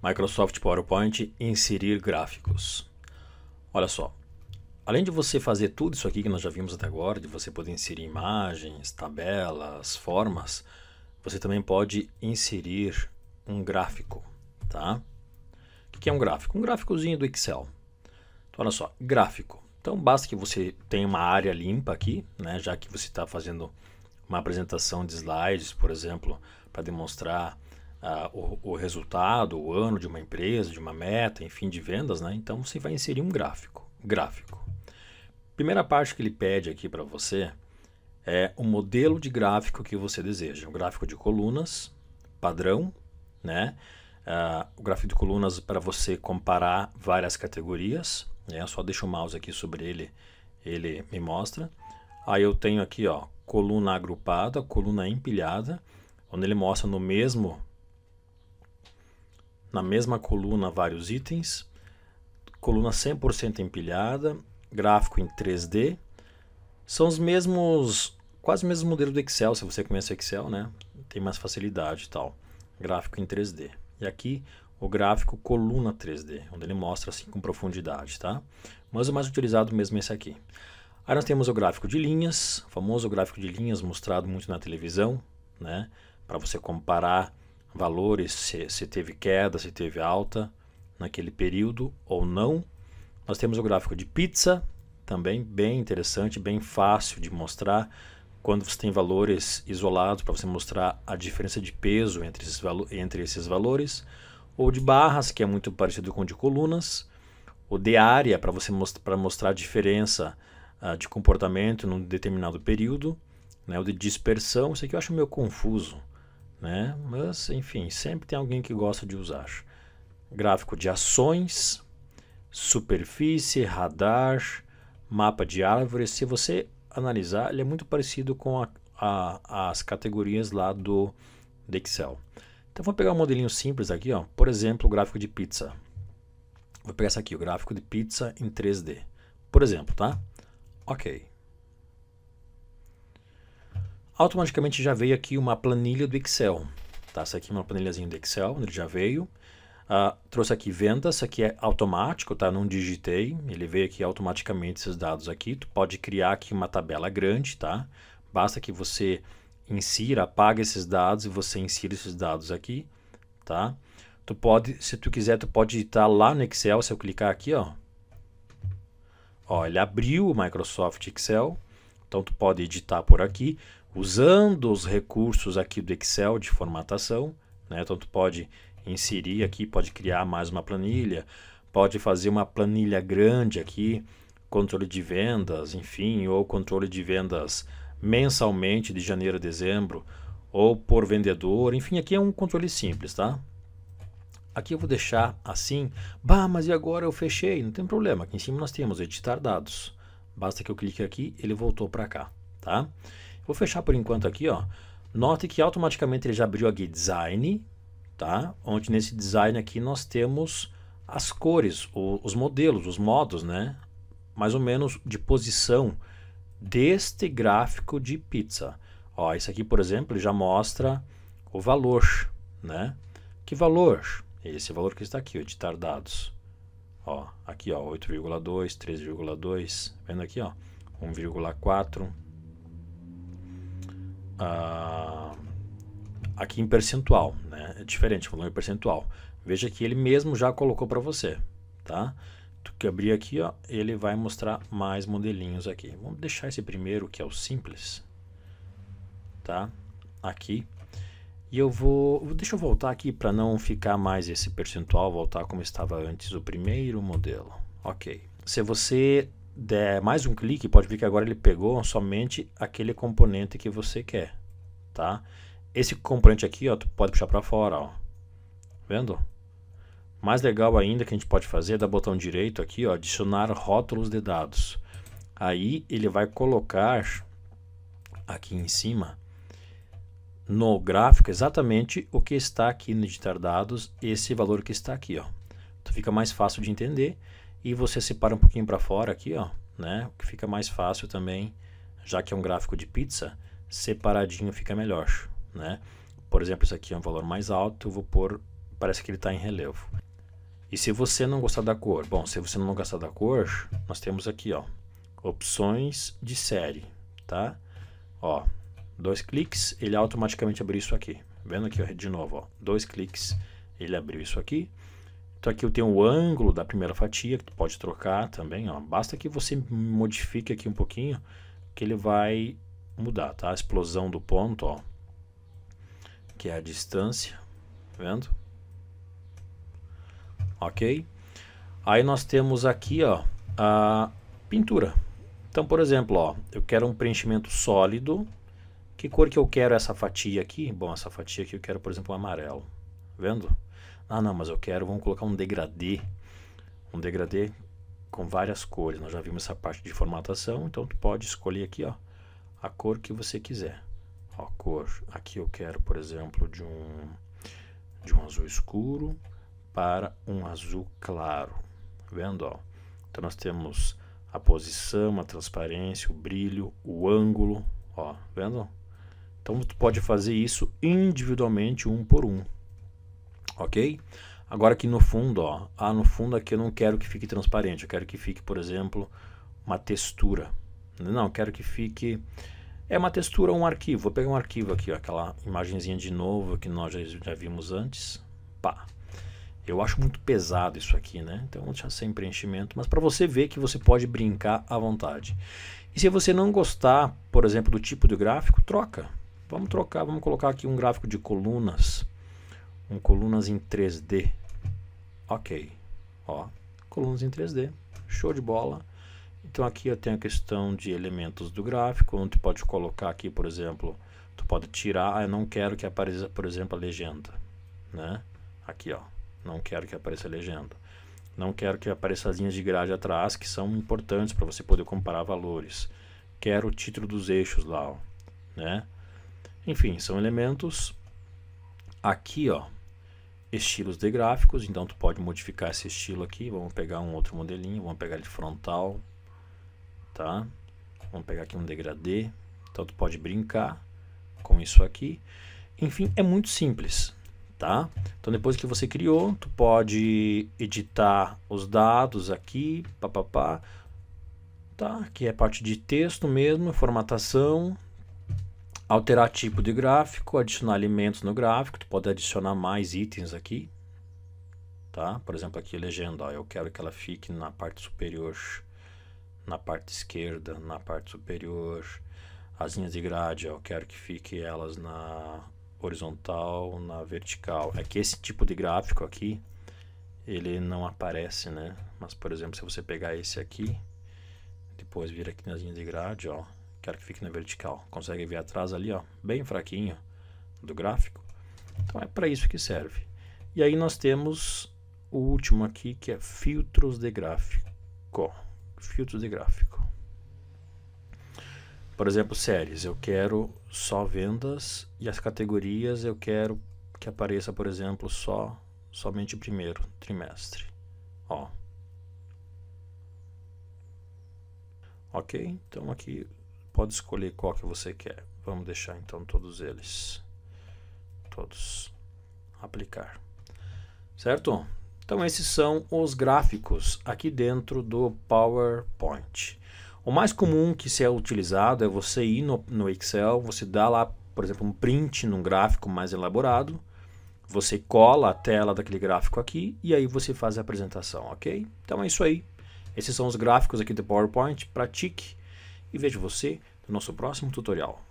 Microsoft PowerPoint inserir gráficos. Olha só, além de você fazer tudo isso aqui que nós já vimos até agora, de você poder inserir imagens, tabelas, formas, você também pode inserir um gráfico, tá? O que é um gráfico? Um gráficozinho do Excel. Então, olha só, gráfico. Então basta que você tenha uma área limpa aqui, né? Já que você está fazendo uma apresentação de slides, por exemplo, para demonstrar ah, o, o, resultado, o ano de uma empresa, de uma meta, enfim, de vendas, né? Então você vai inserir um gráfico. Gráfico. Primeira parte que ele pede aqui para você é o modelo de gráfico que você deseja. Um gráfico de colunas, padrão, né? Ah, o gráfico de colunas para você comparar várias categorias. Né? só deixa o mouse aqui sobre ele, ele me mostra. Aí eu tenho aqui, ó, coluna agrupada, coluna empilhada, onde ele mostra no mesmo na mesma coluna vários itens, coluna 100% empilhada, gráfico em 3D. São os mesmos, quase o mesmo modelo do Excel, se você conhece Excel, né? Tem mais facilidade e tal. Gráfico em 3D. E aqui o gráfico coluna 3D, onde ele mostra assim com profundidade, tá? Mas o mais utilizado mesmo é esse aqui. Aí nós temos o gráfico de linhas, o famoso gráfico de linhas mostrado muito na televisão, né? Para você comparar valores, se, se teve queda, se teve alta naquele período ou não. Nós temos o gráfico de pizza, também bem interessante, bem fácil de mostrar. Quando você tem valores isolados para você mostrar a diferença de peso entre esses, entre esses valores, ou de barras, que é muito parecido com o de colunas, ou de área para você most para mostrar a diferença uh, de comportamento num determinado período, né, o de dispersão, isso aqui eu acho meio confuso. Né? Mas, enfim, sempre tem alguém que gosta de usar. Gráfico de ações, superfície, radar, mapa de árvores. Se você analisar, ele é muito parecido com a, a, as categorias lá do, do Excel. Então, vou pegar um modelinho simples aqui. Ó. Por exemplo, o gráfico de pizza. Vou pegar essa aqui, o gráfico de pizza em 3D. Por exemplo, tá? Ok automaticamente já veio aqui uma planilha do Excel. Tá? Essa aqui é uma planilhazinha do Excel, ele já veio. Uh, trouxe aqui vendas, isso aqui é automático, tá? Não digitei, ele veio aqui automaticamente esses dados aqui. Tu pode criar aqui uma tabela grande, tá? Basta que você insira, apaga esses dados e você insira esses dados aqui, tá? Tu pode, se tu quiser, tu pode editar lá no Excel, se eu clicar aqui, ó. Ó, ele abriu o Microsoft Excel, então tu pode editar por aqui usando os recursos aqui do Excel de formatação, né? então tu pode inserir aqui, pode criar mais uma planilha, pode fazer uma planilha grande aqui, controle de vendas, enfim, ou controle de vendas mensalmente de janeiro a dezembro, ou por vendedor, enfim, aqui é um controle simples, tá? Aqui eu vou deixar assim, bah, mas e agora eu fechei? Não tem problema, aqui em cima nós temos editar dados. Basta que eu clique aqui, ele voltou para cá, tá? Vou fechar por enquanto aqui, ó. Note que automaticamente ele já abriu aqui design, tá? Onde nesse design aqui nós temos as cores, o, os modelos, os modos, né? Mais ou menos de posição deste gráfico de pizza. Ó, esse aqui, por exemplo, já mostra o valor, né? Que valor? Esse valor que está aqui, editar dados. Ó, aqui ó, 8,2, 3,2, vendo aqui ó, 1,4, uh, aqui em percentual, né? É diferente, falando em percentual. Veja que ele mesmo já colocou para você, tá? Tu que abrir aqui, ó, ele vai mostrar mais modelinhos aqui. Vamos deixar esse primeiro, que é o simples, tá? Aqui. E eu vou, deixa eu voltar aqui para não ficar mais esse percentual, voltar como estava antes o primeiro modelo. OK. Se você der mais um clique, pode ver que agora ele pegou somente aquele componente que você quer, tá? Esse componente aqui, ó, tu pode puxar para fora, ó. Vendo? Mais legal ainda que a gente pode fazer é dar botão direito aqui, ó, adicionar rótulos de dados. Aí ele vai colocar aqui em cima no gráfico exatamente o que está aqui no editar dados, esse valor que está aqui, ó. Então fica mais fácil de entender e você separa um pouquinho para fora aqui, ó, né? Que fica mais fácil também, já que é um gráfico de pizza, separadinho fica melhor, né? Por exemplo, isso aqui é um valor mais alto, eu vou pôr, parece que ele está em relevo. E se você não gostar da cor? Bom, se você não gostar da cor, nós temos aqui, ó, opções de série, tá? Ó, dois cliques, ele automaticamente abriu isso aqui. Vendo aqui, ó, de novo, ó, dois cliques, ele abriu isso aqui. Então aqui é eu tenho o ângulo da primeira fatia, que tu pode trocar também, ó. Basta que você modifique aqui um pouquinho, que ele vai mudar, tá? A explosão do ponto, ó, que é a distância, tá vendo? Ok? Aí nós temos aqui, ó, a pintura. Então, por exemplo, ó, eu quero um preenchimento sólido. Que cor que eu quero essa fatia aqui? Bom, essa fatia aqui eu quero, por exemplo, um amarelo vendo? Ah, não, mas eu quero, vamos colocar um degradê. Um degradê com várias cores. Nós já vimos essa parte de formatação, então tu pode escolher aqui, ó, a cor que você quiser. Ó, cor. Aqui eu quero, por exemplo, de um de um azul escuro para um azul claro. Tá vendo, ó? Então nós temos a posição, a transparência, o brilho, o ângulo, ó, tá vendo? Então tu pode fazer isso individualmente um por um ok? Agora aqui no fundo, ó, ah, no fundo aqui eu não quero que fique transparente, eu quero que fique, por exemplo, uma textura. Não, eu quero que fique é uma textura um arquivo. Vou pegar um arquivo aqui, ó, aquela imagenzinha de novo que nós já, já vimos antes. Pá. Eu acho muito pesado isso aqui, né? Então vou deixar sem preenchimento, mas para você ver que você pode brincar à vontade. E se você não gostar, por exemplo, do tipo de gráfico, troca. Vamos trocar, vamos colocar aqui um gráfico de colunas um colunas em 3D. Ok, ó, colunas em 3D, show de bola. Então aqui eu tenho a questão de elementos do gráfico, onde tu pode colocar aqui, por exemplo, tu pode tirar, ah, eu não quero que apareça, por exemplo, a legenda, né? Aqui, ó, não quero que apareça a legenda. Não quero que apareça as linhas de grade atrás, que são importantes para você poder comparar valores. Quero o título dos eixos lá, ó, né? Enfim, são elementos. Aqui, ó, estilos de gráficos, então tu pode modificar esse estilo aqui, vamos pegar um outro modelinho, vamos pegar ele frontal, tá? Vamos pegar aqui um degradê, então tu pode brincar com isso aqui. Enfim, é muito simples, tá? Então depois que você criou, tu pode editar os dados aqui, papapá, tá? Que é parte de texto mesmo, formatação, Alterar tipo de gráfico, adicionar alimentos no gráfico, tu pode adicionar mais itens aqui, tá? Por exemplo, aqui legenda, ó, eu quero que ela fique na parte superior, na parte esquerda, na parte superior, as linhas de grade, ó, eu quero que fique elas na horizontal, na vertical. É que esse tipo de gráfico aqui, ele não aparece, né? Mas, por exemplo, se você pegar esse aqui, depois vir aqui nas linhas de grade, ó, quero que fique na vertical. Consegue ver atrás ali, ó, bem fraquinho do gráfico. Então é para isso que serve. E aí nós temos o último aqui que é filtros de gráfico. Filtros de gráfico. Por exemplo, séries, eu quero só vendas e as categorias eu quero que apareça, por exemplo, só somente o primeiro trimestre. Ó. OK? Então aqui Pode escolher qual que você quer. Vamos deixar então todos eles. Todos. Aplicar. Certo? Então esses são os gráficos aqui dentro do PowerPoint. O mais comum que se é utilizado é você ir no, no Excel, você dá lá, por exemplo, um print num gráfico mais elaborado, você cola a tela daquele gráfico aqui e aí você faz a apresentação, ok? Então é isso aí. Esses são os gráficos aqui do PowerPoint. Pratique e vejo você no nosso próximo tutorial.